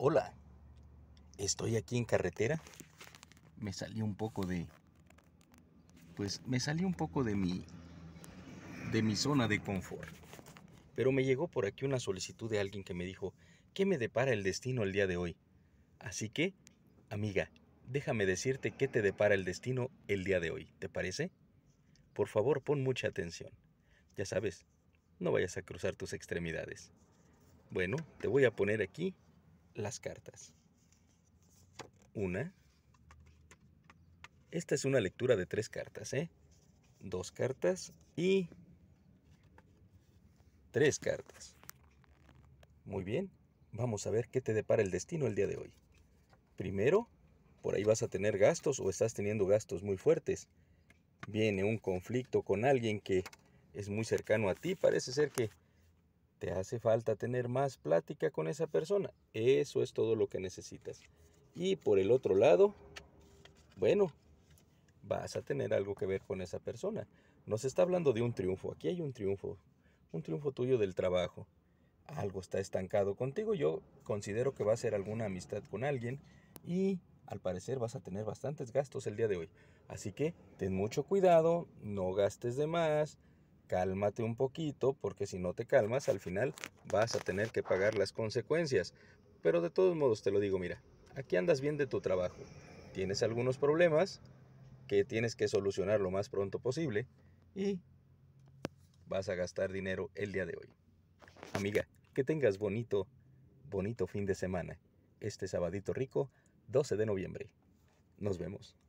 Hola, estoy aquí en carretera. Me salió un poco de. Pues me salí un poco de mi. de mi zona de confort. Pero me llegó por aquí una solicitud de alguien que me dijo: ¿Qué me depara el destino el día de hoy? Así que, amiga, déjame decirte qué te depara el destino el día de hoy. ¿Te parece? Por favor, pon mucha atención. Ya sabes, no vayas a cruzar tus extremidades. Bueno, te voy a poner aquí las cartas. Una. Esta es una lectura de tres cartas, ¿eh? Dos cartas y tres cartas. Muy bien, vamos a ver qué te depara el destino el día de hoy. Primero, por ahí vas a tener gastos o estás teniendo gastos muy fuertes. Viene un conflicto con alguien que es muy cercano a ti. Parece ser que te hace falta tener más plática con esa persona. Eso es todo lo que necesitas. Y por el otro lado, bueno, vas a tener algo que ver con esa persona. Nos está hablando de un triunfo. Aquí hay un triunfo. Un triunfo tuyo del trabajo. Algo está estancado contigo. Yo considero que va a ser alguna amistad con alguien. Y al parecer vas a tener bastantes gastos el día de hoy. Así que ten mucho cuidado. No gastes de más cálmate un poquito, porque si no te calmas, al final vas a tener que pagar las consecuencias. Pero de todos modos te lo digo, mira, aquí andas bien de tu trabajo, tienes algunos problemas que tienes que solucionar lo más pronto posible y vas a gastar dinero el día de hoy. Amiga, que tengas bonito, bonito fin de semana. Este sabadito rico, 12 de noviembre. Nos vemos.